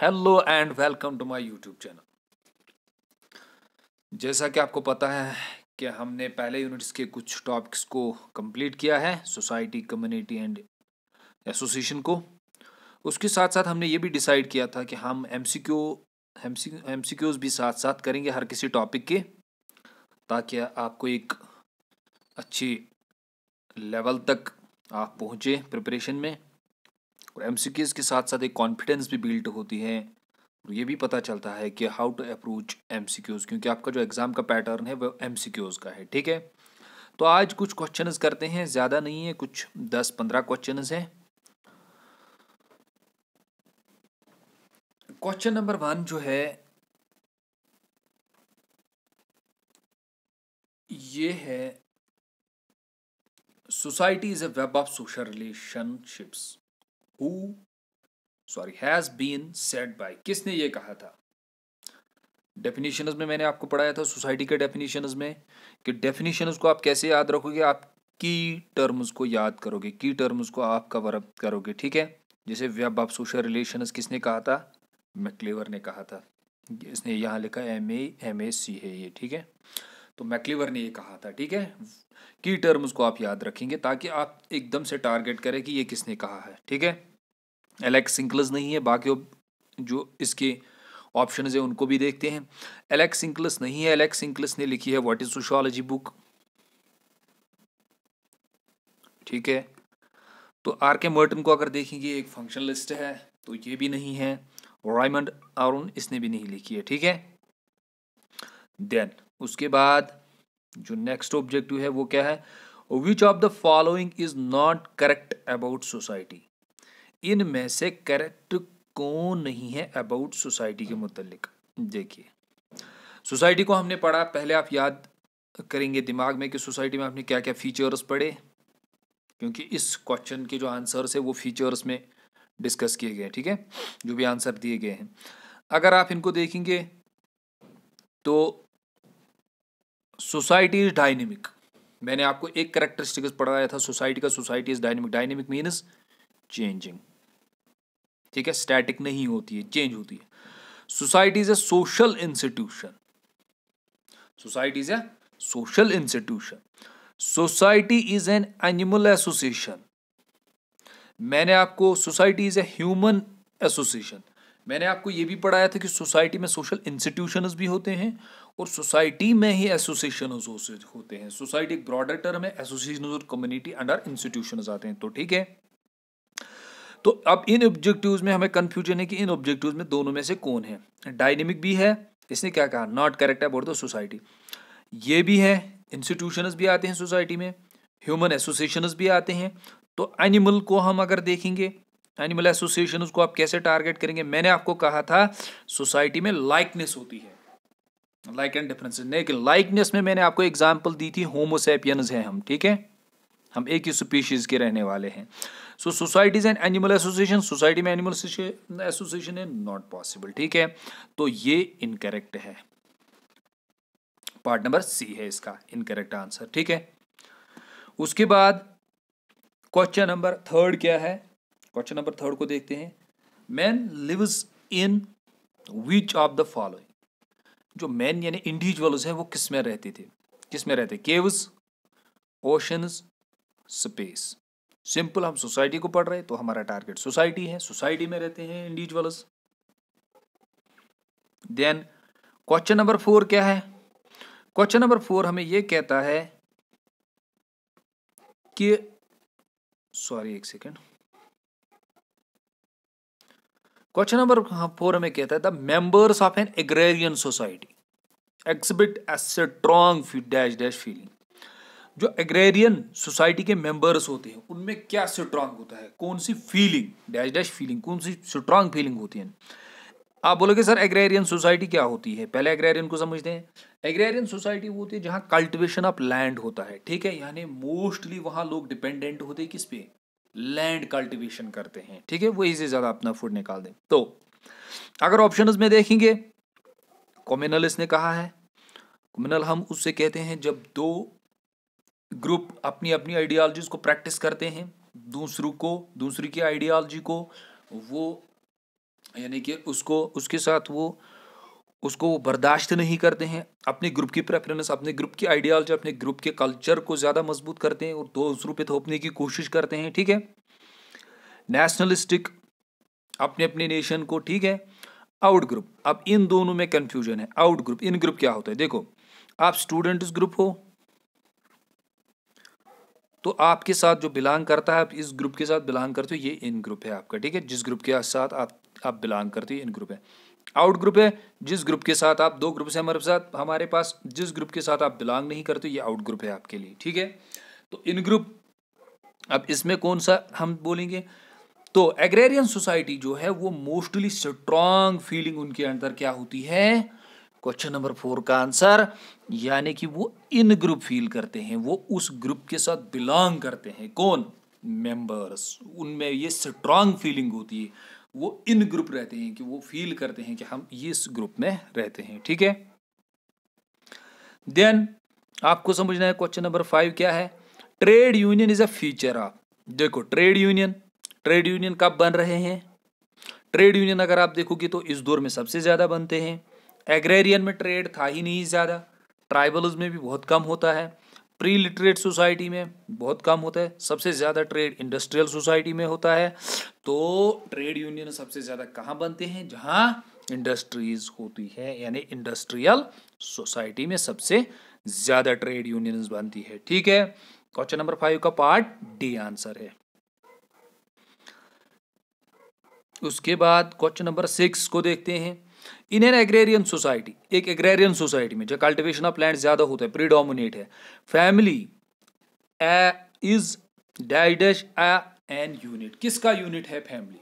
hello and welcome to my YouTube channel जैसा कि आपको पता है कि हमने पहले यूनिट्स के कुछ टॉपिक्स को कंप्लीट किया है सोसाइटी कम्युनिटी एंड एसोसिएशन को उसके साथ साथ हमने ये भी डिसाइड किया था कि हम M C Q M C Qs भी साथ साथ करेंगे हर किसी टॉपिक के ताकि आपको एक अच्छी लेवल तक आप पहुँचे प्रिपरेशन में और एम के साथ साथ एक कॉन्फिडेंस भी बिल्ड होती है और तो ये भी पता चलता है कि हाउ टू अप्रोच एम क्योंकि आपका जो एग्ज़ाम का पैटर्न है वह एम का है ठीक है तो आज कुछ क्वेश्चन करते हैं ज़्यादा नहीं है कुछ दस पंद्रह क्वेश्चन हैं क्वेश्चन नंबर वन जो है ये है society is a web of social relationships who sorry has been said by किसने ये कहा था डेफिनेशन में मैंने आपको पढ़ाया था सोसाइटी के डेफिनेशन में कि डेफिनेशन को आप कैसे याद रखोगे आप की टर्म्स को याद करोगे की टर्म्स को आप कवर अप करोगे ठीक है जैसे वेब ऑफ सोशल रिलेशन किसने कहा था मैकलेवर ने कहा था इसने यहाँ लिखा एम ए एम ए सी है ये ठीक है तो मैक्लिवर ने ये कहा था ठीक है की टर्म्स को आप याद रखेंगे ताकि आप एकदम से टारगेट करें कि ये किसने कहा है ठीक है एलेक्स सिंकलस नहीं है बाकी जो इसके ऑप्शन है उनको भी देखते हैं एलेक्स सिंकलस नहीं है एलेक्स सिंकलस ने लिखी है व्हाट इज सोशोलॉजी बुक ठीक है तो आर के मर्टन को अगर देखेंगे एक फंक्शन लिस्ट है तो ये भी नहीं है रॉयमंड इसने भी नहीं लिखी है ठीक है देन उसके बाद जो नेक्स्ट ऑब्जेक्टिव है वो क्या है which of the following is not correct about society इन में से करेक्ट कौन नहीं है अबाउट सोसाइटी के मुतलिक देखिए सोसाइटी को हमने पढ़ा पहले आप याद करेंगे दिमाग में कि सोसाइटी में आपने क्या क्या फीचर्स पढ़े क्योंकि इस क्वेश्चन के जो आंसर्स है वो फीचर्स में डिस्कस किए गए ठीक है जो भी आंसर दिए गए हैं अगर आप इनको देखेंगे तो सोसाइटी इज डायनेमिक मैंने आपको एक करेक्टरिस्टिक्स पढ़ाया था सोसाइटी का society is dynamic dynamic means changing ठीक है स्टैटिक नहीं होती है चेंज होती है society is a social institution society is a social institution society is an animal association मैंने आपको society is a human association मैंने आपको यह भी पढ़ाया था कि सोसाइटी में सोशल इंस्टीट्यूशन भी होते हैं और सोसाइटी में ही एसोसिएशन होते हैं सोसाइटी ब्रॉडर टर्म है एसोसिएशन और कम्युनिटी अंडर इंस्टीट्यूशन आते हैं तो ठीक है तो अब इन ऑब्जेक्टिव्स में हमें कंफ्यूजन है कि इन ऑब्जेक्टिव्स में दोनों में से कौन है डायनेमिक भी है इसने क्या कहा not correct about the society ये भी है इंस्टीट्यूशन भी आते हैं सोसाइटी में ह्यूमन एसोसिएशन भी आते हैं तो एनिमल को हम अगर देखेंगे एनिमल एसोसिएशन को आप कैसे टारगेट करेंगे मैंने आपको कहा था सोसाइटी में लाइकनेस होती है लाइक एंड डिफरेंस लेकिन लाइकनेस में मैंने आपको एग्जाम्पल दी थी होमोसेपियंस हैं हम ठीक है हम एक ही स्पीशीज़ के रहने वाले हैं so societies and animal association society में एनिमल एसोसिएशन है नॉट पॉसिबल ठीक है तो ये इनकरेक्ट है पार्ट नंबर सी है इसका इनकरेक्ट आंसर ठीक है उसके बाद क्वेश्चन नंबर थर्ड क्या है क्वेश्चन नंबर थर्ड को देखते हैं man lives in which of the following जो मैन यानी इंडिविजुअल्स हैं वो किस में रहते थे किस में रहते केव्स ओशंस स्पेस सिंपल हम सोसाइटी को पढ़ रहे तो हमारा टारगेट सोसाइटी है सोसाइटी में रहते हैं individuals then question number four क्या है क्वेश्चन नंबर फोर हमें यह कहता है कि सॉरी एक सेकेंड क्वेश्चन नंबर हाँ, फोर में कहता है the members of an agrarian society exhibits strong dash dash feeling जो एग्रेरियन सोसाइटी के मेंबर्स होते हैं उनमें क्या स्ट्रांग होता है कौन सी फीलिंग डैश डैश फीलिंग कौन सी स्ट्रांग फीलिंग होती है आप बोलोगे सर एग्रेरियन सोसाइटी क्या होती है पहले एग्रेरियन को समझते हैं एग्रेरियन सोसाइटी वो होती है जहाँ कल्टिवेशन ऑफ लैंड होता है ठीक है यानी मोस्टली वहाँ लोग डिपेंडेंट होते हैं किस पे लैंड कल्टीवेशन करते हैं ठीक है वही से ज्यादा अपना फूड निकाल दें तो अगर ऑप्शन में देखेंगे कॉम्युनल इसने कहा है कॉम्युनल हम उससे कहते हैं जब दो ग्रुप अपनी अपनी आइडियालजीज को प्रैक्टिस करते हैं दूसरों को दूसरी की आइडियालॉजी को वो यानी कि उसको उसके साथ वो उसको वो बर्दाश्त नहीं करते हैं अपने ग्रुप की प्रेफरेंस अपने ग्रुप की आइडियालॉजी अपने ग्रुप के कल्चर को ज़्यादा मजबूत करते हैं और दूसरों पे थोपने की कोशिश करते हैं ठीक है नेशनलिस्टिक अपने अपने नेशन को ठीक है आउट ग्रुप अब इन दोनों में कन्फ्यूजन है आउट ग्रुप इन ग्रुप क्या होता है देखो आप स्टूडेंट ग्रुप हो तो आपके साथ जो बिलोंग करता है आप इस ग्रुप के साथ बिलोंग करते हो ये इन ग्रुप है आपका ठीक है जिस ग्रुप के साथ आप आप बिलोंग करते हो इन ग्रुप है आउट ग्रुप है जिस ग्रुप के साथ आप दो ग्रुप से हमारे साथ हमारे पास जिस ग्रुप के साथ आप बिलोंग नहीं करते ये आउट ग्रुप है आपके लिए ठीक है तो इन ग्रुप अब इसमें कौन सा हम बोलेंगे तो एग्रेरियन सोसाइटी जो है वो मोस्टली स्ट्रांग फीलिंग उनके अंदर क्या होती है क्वेश्चन नंबर फोर का आंसर यानी कि वो इन ग्रुप फील करते हैं वो उस ग्रुप के साथ बिलोंग करते हैं कौन मेंबर्स उनमें ये स्ट्रांग फीलिंग होती है वो इन ग्रुप रहते हैं कि वो फील करते हैं कि हम इस ग्रुप में रहते हैं ठीक है देन आपको समझना है क्वेश्चन नंबर फाइव क्या है trade union is a feature of देखो ट्रेड यूनियन ट्रेड यूनियन कब बन रहे हैं ट्रेड यूनियन अगर आप देखोगे तो इस दौर में सबसे ज़्यादा बनते हैं एग्रेरियन में ट्रेड था ही नहीं ज़्यादा ट्राइबल्स में भी बहुत कम होता है प्री लिटरेट सोसाइटी में बहुत कम होता है सबसे ज़्यादा ट्रेड इंडस्ट्रियल सोसाइटी में होता है तो ट्रेड यूनियन सबसे ज़्यादा कहाँ बनते हैं जहाँ इंडस्ट्रीज होती है यानी इंडस्ट्रियल सोसाइटी में सबसे ज़्यादा ट्रेड यूनियंस बनती है ठीक है क्वेश्चन नंबर फाइव का पार्ट डी आंसर है उसके बाद क्वेश्चन नंबर सिक्स को देखते हैं इन एन एग्रेरियन सोसाइटी एक एग्रेरियन सोसाइटी में जो कल्टिवेशन ऑफ लैंड ज़्यादा होता है प्रीडोमिनेट है family a is dash a an unit किसका यूनिट है फैमिली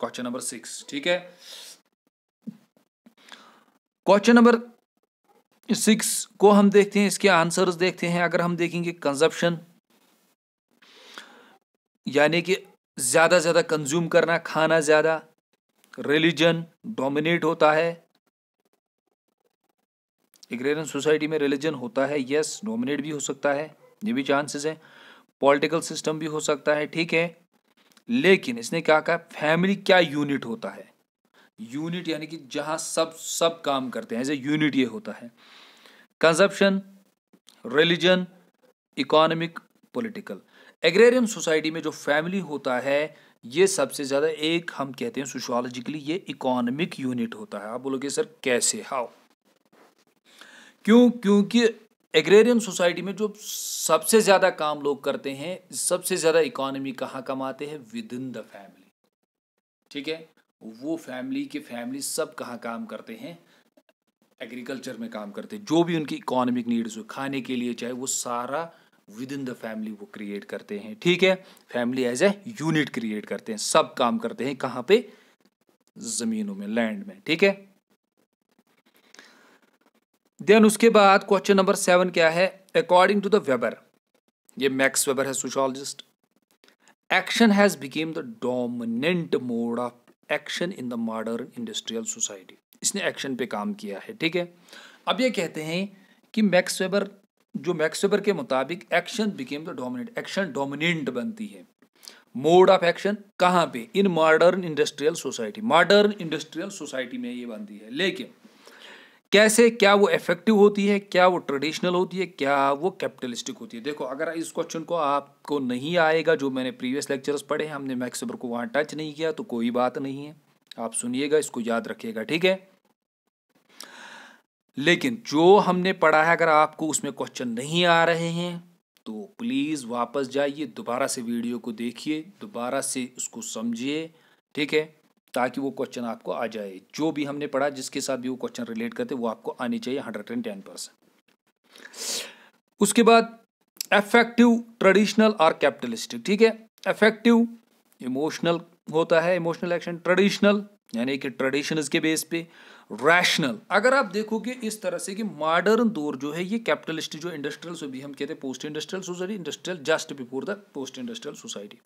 क्वेश्चन नंबर सिक्स ठीक है क्वेश्चन नंबर सिक्स को हम देखते हैं इसके आंसर्स देखते हैं अगर हम देखेंगे कंजप्शन यानी कि ज़्यादा ज़्यादा कंज्यूम करना खाना ज़्यादा रिलीजन डोमिनेट होता है एग्रेरियन सोसाइटी में रिलीजन होता है यस डोमिनेट भी हो सकता है ये भी चांसेस है पॉलिटिकल सिस्टम भी हो सकता है ठीक है लेकिन इसने क्या कहा फैमिली क्या यूनिट होता है यूनिट यानी कि जहां सब सब काम करते हैं एज ए यूनिट ये होता है consumption religion economic political agrarian society में जो फैमिली होता है ये सबसे ज़्यादा एक हम कहते हैं सोशोलॉजिकली ये इकोनॉमिक यूनिट होता है आप बोलोगे सर कैसे हाउ क्यों क्योंकि एग्रेरियन सोसाइटी में जो सबसे ज़्यादा काम लोग करते हैं सबसे ज़्यादा इकोनॉमी कहाँ कमाते हैं विद इन द फैमिली ठीक है वो फैमिली के फैमिली सब कहाँ काम करते हैं एग्रीकल्चर में काम करते हैं जो भी उनकी इकोनॉमिक नीड्स हो खाने के लिए चाहे वो सारा विद इन द फैमिली वो क्रिएट करते हैं ठीक है family as a unit create करते हैं सब काम करते हैं कहाँ पे ज़मीनों में लैंड में ठीक है देन उसके बाद क्वेश्चन नंबर सेवन क्या है अकॉर्डिंग टू द वेबर ये मैक्स वेबर है sociologist action has became the dominant mode of action in the modern industrial society इसने एक्शन पे काम किया है ठीक है अब ये कहते हैं कि मैक्स वेबर जो मैक्स वेबर के मुताबिक action became the dominant action dominant बनती है मोड ऑफ एक्शन कहाँ पे in modern industrial society modern industrial society में ये बनती है लेकिन कैसे क्या वो इफेक्टिव होती है क्या वो ट्रेडिशनल होती है क्या वो कैपिटलिस्टिक होती है देखो अगर इस क्वेश्चन को आपको नहीं आएगा जो मैंने प्रीवियस लेक्चर्स पढ़े हमने मैक्सिमर को वहाँ टच नहीं किया तो कोई बात नहीं है आप सुनिएगा इसको याद रखिएगा ठीक है लेकिन जो हमने पढ़ा है अगर आपको उसमें क्वेश्चन नहीं आ रहे हैं तो प्लीज़ वापस जाइए दोबारा से वीडियो को देखिए दोबारा से उसको समझिए ठीक है ताकि वो क्वेश्चन आपको आ जाए जो भी हमने पढ़ा जिसके साथ भी वो क्वेश्चन रिलेट करते वो आपको आनी चाहिए हंड्रेड एंड टेन परसेंट उसके बाद एफेक्टिव ट्रेडिशनल और कैपिटलिस्टिक ठीक है एफेक्टिव इमोशनल होता है इमोशनल एक्शन ट्रेडिशनल यानी कि ट्रेडिशन के बेस पे रैशनल अगर आप देखोगे इस तरह से कि मॉडर्न दौर जो है ये कैपिटलिस्ट जो इंडस्ट्रियल भी हम कहते हैं post industrial society industrial just before the post industrial society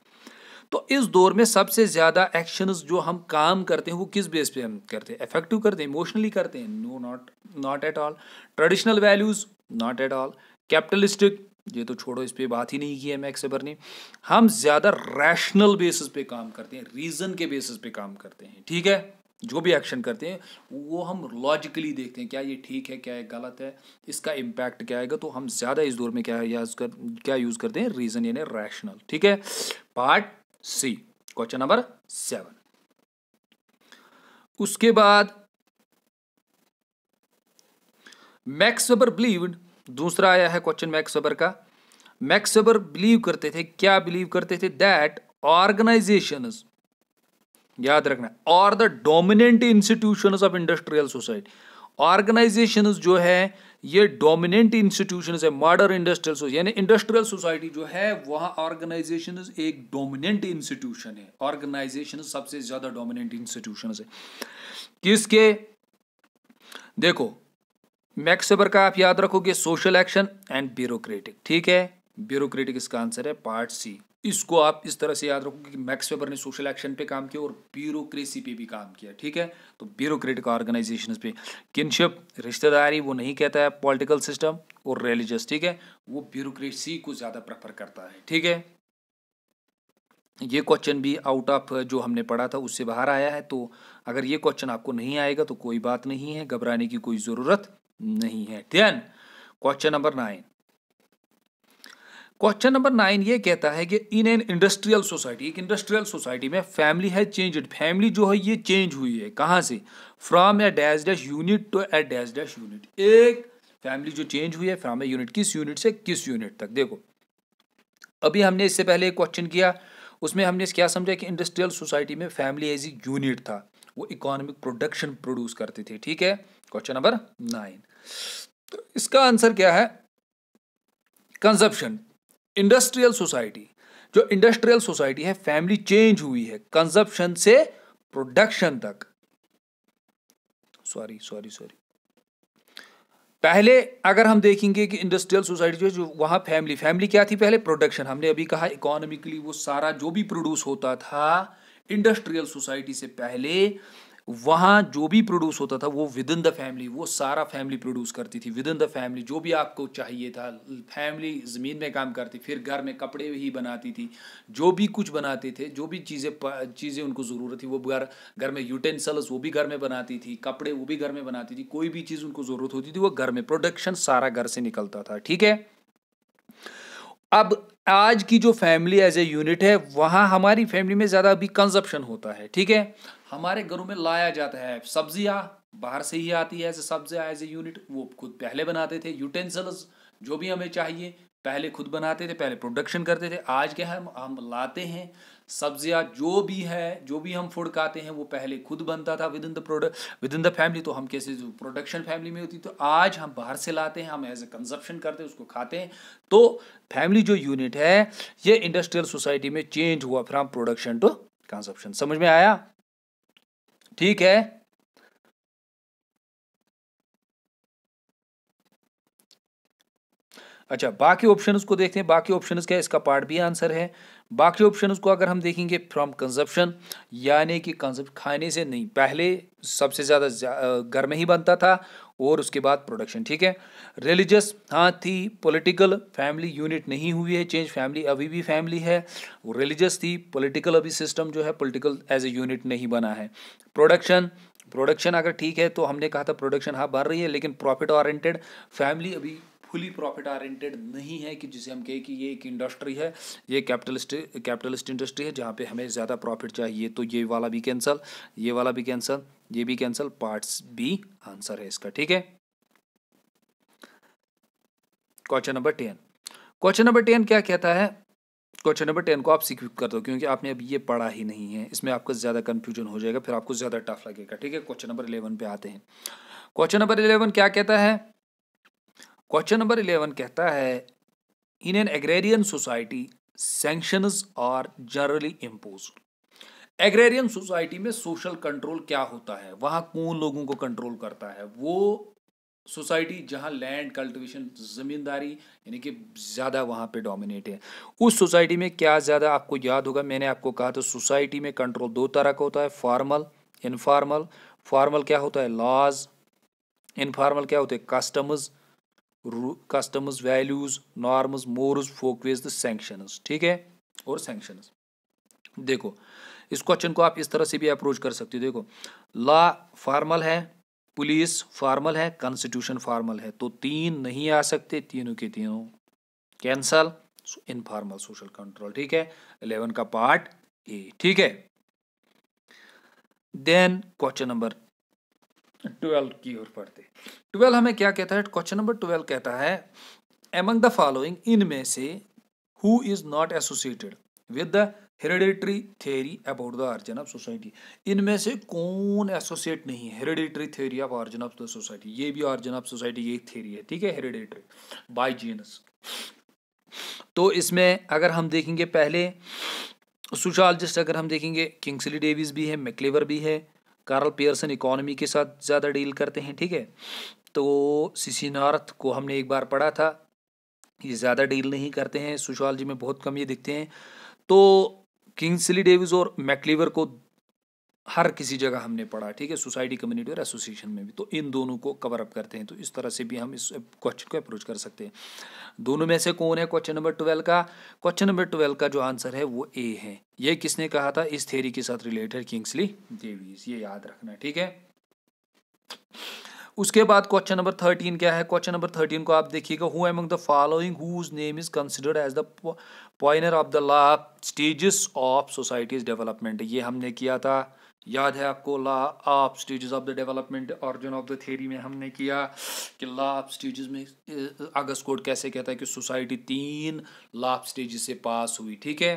तो इस दौर में सबसे ज़्यादा एक्शंस जो हम काम करते हैं वो किस बेस पे हम करते हैं इफेक्टिव करते हैं इमोशनली करते हैं no not not at all traditional values not at all capitalistic ये तो छोड़ो इस पर बात ही नहीं की है मैक्स एबर ने हम ज़्यादा रैशनल बेसिस पे काम करते हैं रीज़न के बेसिस पे काम करते हैं ठीक है जो भी एक्शन करते हैं वो हम लॉजिकली देखते हैं क्या ये ठीक है क्या ये गलत है इसका इम्पैक्ट क्या आएगा तो हम ज़्यादा इस दौर में क्या यूज़ कर क्या यूज़ करते हैं रीज़न यानी रैशनल ठीक है part C question number seven उसके बाद मैक्स वेबर बिलीव्ड दूसरा आया है क्वेश्चन मैक्स वेबर का मैक्स वेबर बिलीव करते थे क्या बिलीव करते थे दैट ऑर्गेनाइजेशन याद रखना और the dominant institution of industrial society organisation जो है ये डोमिनेंट इंस्टीट्यूशन है मॉडर्न इंडस्ट्रियल यानी इंडस्ट्रियल सोसाइटी जो है वहाँ ऑर्गेनाइजेशन एक डोमिनेंट इंस्टीट्यूशन है ऑर्गेनाइजेशन सबसे ज्यादा डोमिनेंट इंस्टीट्यूशन है किसके देखो मैक्सेबर का आप याद रखोगे सोशल एक्शन एंड ब्यूरोक्रेटिक ठीक है ब्यूरोक्रेटिक इसका आंसर है पार्ट सी इसको आप इस तरह से याद रखोगे कि मैक्स वेबर ने सोशल एक्शन पे काम किया और ब्यूरोक्रेसी पे भी काम किया ठीक है तो ब्यूरोक्रेटिक ऑर्गेनाइजेशन पे किनशिप रिश्तेदारी वो नहीं कहता है पॉलिटिकल सिस्टम और रिलीजियस ठीक है वो ब्यूरोक्रेसी को ज़्यादा प्रेफर करता है ठीक है ये क्वेश्चन भी आउट ऑफ जो हमने पढ़ा था उससे बाहर आया है तो अगर ये क्वेश्चन आपको नहीं आएगा तो कोई बात नहीं है घबराने की कोई ज़रूरत नहीं है ध्यान question number nine question number nine ये कहता है कि इन एन इंडस्ट्रियल सोसाइटी एक इंडस्ट्रियल सोसाइटी में फैमिली है चेंज फैमिली जो है ये चेंज हुई है कहाँ से from a dash dash unit to a dash dash unit एक फैमिली जो चेंज हुई है फ्रॉम ए यूनिट किस यूनिट से किस यूनिट तक देखो अभी हमने इससे पहले एक क्वेश्चन किया उसमें हमने क्या समझा कि इंडस्ट्रियल सोसाइटी में फैमिली एज ए यूनिट था वो इकोनॉमिक प्रोडक्शन प्रोड्यूस करते थे ठीक है क्वेश्चन नंबर नाइन तो इसका आंसर क्या है कंजप्शन इंडस्ट्रियल सोसाइटी जो इंडस्ट्रियल सोसाइटी है फैमिली चेंज हुई है कंजप्शन से प्रोडक्शन तक सॉरी सॉरी सॉरी पहले अगर हम देखेंगे कि इंडस्ट्रियल सोसाइटी जो है वहां फैमिली फैमिली क्या थी पहले प्रोडक्शन हमने अभी कहा इकोनॉमिकली वो सारा जो भी प्रोड्यूस होता था इंडस्ट्रियल सोसाइटी से पहले वहाँ जो भी प्रोड्यूस होता था वो विद इन द फैमिली वो सारा फैमिली प्रोड्यूस करती थी विद इन द फैमिली जो भी आपको चाहिए था फैमिली ज़मीन में काम करती फिर घर में कपड़े ही बनाती थी जो भी कुछ बनाते थे जो भी चीज़ें चीज़ें उनको ज़रूरत थी वो घर घर में यूटेंसल्स वो भी घर में बनाती थी कपड़े वो भी घर में बनाती थी कोई भी चीज़ उनको ज़रूरत होती थी वो घर में प्रोडक्शन सारा घर से निकलता था ठीक है अब आज की जो फैमिली एज ए यूनिट है वहाँ हमारी फैमिली में ज़्यादा अभी कंजप्शन होता है ठीक है हमारे घरों में लाया जाता है सब्जियाँ बाहर से ही आती है एज सब्जियाँ एज ए यूनिट वो खुद पहले बनाते थे यूटेंसिल्स जो भी हमें चाहिए पहले खुद बनाते थे पहले प्रोडक्शन करते थे आज क्या हम हम लाते हैं सब्जियां जो भी है जो भी हम फूड खाते हैं वो पहले खुद बनता था within the product within the family तो हम कैसे जो प्रोडक्शन फैमिली में होती तो आज हम बाहर से लाते हैं हम एज ए कंजप्शन करते हैं उसको खाते हैं तो फैमिली जो यूनिट है ये इंडस्ट्रियल सोसाइटी में चेंज हुआ फ्रॉम प्रोडक्शन टू कंजप्शन समझ में आया ठीक है अच्छा बाकी ऑप्शन को देखते हैं बाकी ऑप्शन है इसका पार्ट भी आंसर है बाकी ऑप्शन को अगर हम देखेंगे फ्रॉम कंजप्शन यानी कि कंजप खाने से नहीं पहले सबसे ज़्यादा घर में ही बनता था और उसके बाद प्रोडक्शन ठीक है रिलीजियस हाँ थी पॉलिटिकल फैमिली यूनिट नहीं हुई है चेंज फैमिली अभी भी फैमिली है रिलीजियस थी पॉलिटिकल अभी सिस्टम जो है पॉलिटिकल एज ए यूनिट नहीं बना है प्रोडक्शन प्रोडक्शन अगर ठीक है तो हमने कहा था प्रोडक्शन हाँ बढ़ रही है लेकिन प्रॉफिट ऑरेंटेड फैमिली अभी फुली प्रॉफिट ऑरियंटेड नहीं है कि जिसे हम कहें कि ये एक इंडस्ट्री है ये कैपिटलिस्ट कैपिटलिस्ट इंडस्ट्री है जहाँ पे हमें ज़्यादा प्रॉफिट चाहिए तो ये वाला भी कैंसिल ये वाला भी कैंसिल ये भी कैंसिल पार्ट्स बी आंसर है इसका ठीक है question number ten question number ten क्या कहता है क्वेश्चन नंबर टेन को आप सिक्विप कर दो क्योंकि आपने अभी ये पढ़ा ही नहीं है इसमें आपको ज़्यादा कन्फ्यूजन हो जाएगा फिर आपको ज़्यादा टफ लगेगा ठीक है क्वेश्चन नंबर इलेवन पे आते हैं क्वेश्चन नंबर इलेवन क्या कहता है क्वेश्चन नंबर इलेवन कहता है in an agrarian society sanction are generally impose agrarian society में सोशल कंट्रोल क्या होता है वहाँ कौन लोगों को कंट्रोल करता है वो सोसाइटी जहाँ लैंड कल्टिवेशन ज़मींदारी यानी कि ज़्यादा वहाँ पे डोमिनेट है उस सोसाइटी में क्या ज़्यादा आपको याद होगा मैंने आपको कहा था सोसाइटी में कंट्रोल दो तरह का होता है फॉर्मल इनफॉर्मल फॉर्मल क्या होता है लॉज इनफॉर्मल क्या होते हैं customs customs values norms mores folkways तो सेंक्शंस ठीक है और सेंक्शंस देखो इस क्वेश्चन को आप इस तरह से भी अप्रोच कर सकते हो देखो लॉ फॉर्मल है पुलिस फॉर्मल है कॉन्स्टिट्यूशन फॉर्मल है तो तीन नहीं आ सकते तीनों के तीनों कैंसल इनफॉर्मल सोशल कंट्रोल ठीक है इलेवन का पार्ट ए ठीक है देन क्वेश्चन नंबर ट्वेल्व की ओर पढ़ते ट्वेल्व हमें क्या कहता है क्वेश्चन नंबर ट्वेल्व कहता है एमंग द फॉलोइंग इनमें से who is not associated with the hereditary theory about the origin of society इनमें से कौन एसोसिएट नहीं है hereditary theory of origin of the society ये भी ऑरिजन ऑफ सोसाइटी ये थेरी है ठीक है हेरिडेटरी बाई जीनस तो इसमें अगर हम देखेंगे पहले सोशालजिस्ट अगर हम देखेंगे किंग्सली डेविस भी है मैकलेवर भी है कार्ल पियर्सन इकोनॉमी के साथ ज़्यादा डील करते हैं ठीक है तो सिसिनार्थ को हमने एक बार पढ़ा था ये ज़्यादा डील नहीं करते हैं सोशोलॉजी में बहुत कम ये दिखते हैं तो किंग्सली डेविस और मैकलीवर को हर किसी जगह हमने पढ़ा ठीक है सोसाइटी कम्युनिटी और एसोसिएशन में भी तो इन दोनों को कवर अप करते हैं तो इस तरह से भी हम इस क्वेश्चन को अप्रोच कर सकते हैं दोनों में से कौन है क्वेश्चन नंबर ट्वेल्व का क्वेश्चन नंबर ट्वेल्व का जो आंसर है वो ए है ये किसने कहा था इस थेरी के साथ रिलेटेड किंग्सली देवीज ये याद रखना ठीक है उसके बाद क्वेश्चन नंबर थर्टीन क्या है क्वेश्चन नंबर थर्टीन को आप देखिएगा who among the following whose name is considered as the pioneer of the law stages of society's development ये हमने किया था याद है आपको ला आप stages of the development origin of the theory में हमने किया कि ला आप स्टेजेस में अगस्त कोड कैसे कहता है कि सोसाइटी तीन लाप स्टेजेस से पास हुई ठीक है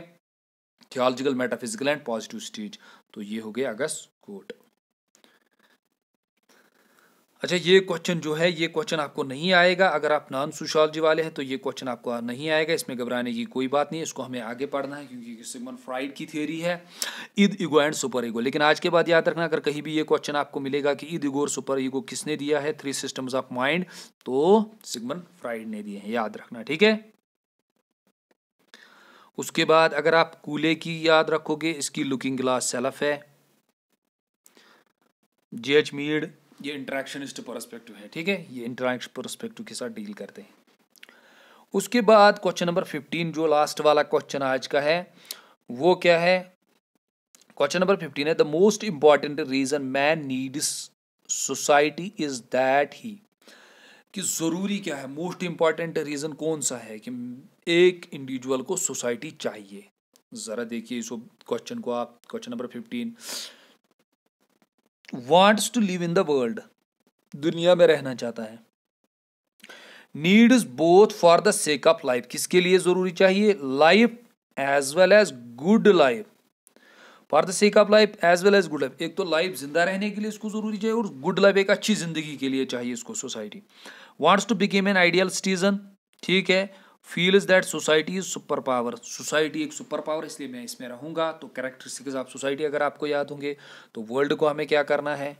theological metaphysical and positive stage तो ये हो गए अगस्त कोट अच्छा ये क्वेश्चन जो है ये क्वेश्चन आपको नहीं आएगा अगर आप नॉन सोशोलॉजी वाले हैं तो ये क्वेश्चन आपको नहीं आएगा इसमें घबराने की कोई बात नहीं इसको हमें आगे पढ़ना है क्योंकि सिगमन फ्राइड की थ्योरी है id ego and superego लेकिन आज के बाद याद रखना अगर कहीं भी ये क्वेश्चन आपको मिलेगा कि ईद इगो और सुपर ईगो किसने दिया है थ्री सिस्टम्स ऑफ माइंड तो सिगमन फ्राइड ने दिए हैं याद रखना ठीक है उसके बाद अगर आप कूले की याद रखोगे इसकी लुकिंग ग्लास सेल्फ है जेज एच मीड ये इंट्रैक्शनिस्ट परस्पेक्टिव है ठीक है ये इंट्रैक्शन परस्पेक्टिव के साथ डील करते हैं उसके बाद क्वेश्चन नंबर फिफ्टीन जो लास्ट वाला क्वेश्चन आज का है वो क्या है क्वेश्चन नंबर फिफ्टीन है the most important reason man needs society is that he कि ज़रूरी क्या है मोस्ट इंपॉर्टेंट रीज़न कौन सा है कि एक इंडिविजुअल को सोसाइटी चाहिए ज़रा देखिए इस क्वेश्चन को आप question number fifteen wants to live in the world दुनिया में रहना चाहता है needs both for the sake of life किसके लिए जरूरी चाहिए life as well as good life for the sake of life as well as good life एक तो लाइफ जिंदा रहने के लिए इसको जरूरी चाहिए और गुड लाइफ एक अच्छी जिंदगी के लिए चाहिए इसको society wants to become an ideal citizen ठीक है feels that society is super power society एक सुपर पावर इसलिए मैं इसमें रहूंगा तो कैरेक्टरिस्टिक्स ऑफ सोसाइटी अगर आपको याद होंगे तो वर्ल्ड को हमें क्या करना है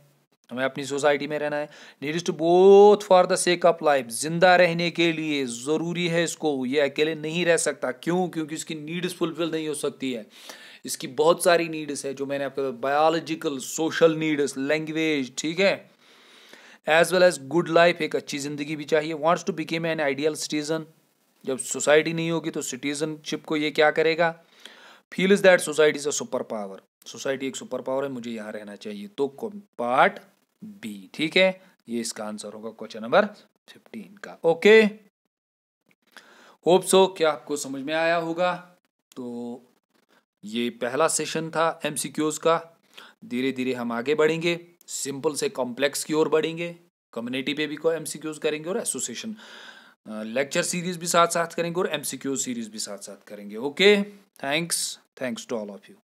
हमें अपनी सोसाइटी में रहना है needs to both for the sake of life जिंदा रहने के लिए ज़रूरी है इसको ये अकेले नहीं रह सकता क्यों क्योंकि इसकी नीड्स फुलफिल नहीं हो सकती है इसकी बहुत सारी नीड्स है जो मैंने आपको बायोलॉजिकल सोशल नीड्स लैंग्वेज ठीक है as well as good life एक अच्छी ज़िंदगी भी चाहिए wants to become an ideal citizen जब सोसाइटी नहीं होगी तो सिटीजनशिप को ये क्या करेगा feel is that society is a super power society एक सुपर पावर है मुझे यहाँ रहना चाहिए तो पार्ट बी ठीक है ये इसका आंसर होगा क्वेश्चन नंबर फिफ्टीन का ओके होप सो क्या आपको समझ में आया होगा तो ये पहला सेशन था एमसीक्यूज का धीरे धीरे हम आगे बढ़ेंगे सिंपल से कॉम्प्लेक्स की ओर बढ़ेंगे कम्युनिटी पे भी को एमसीक्यूज करेंगे और एसोसिएशन लेक्चर सीरीज भी साथ साथ करेंगे और एमसीक्यू सीरीज भी साथ साथ करेंगे okay thanks thanks to all of you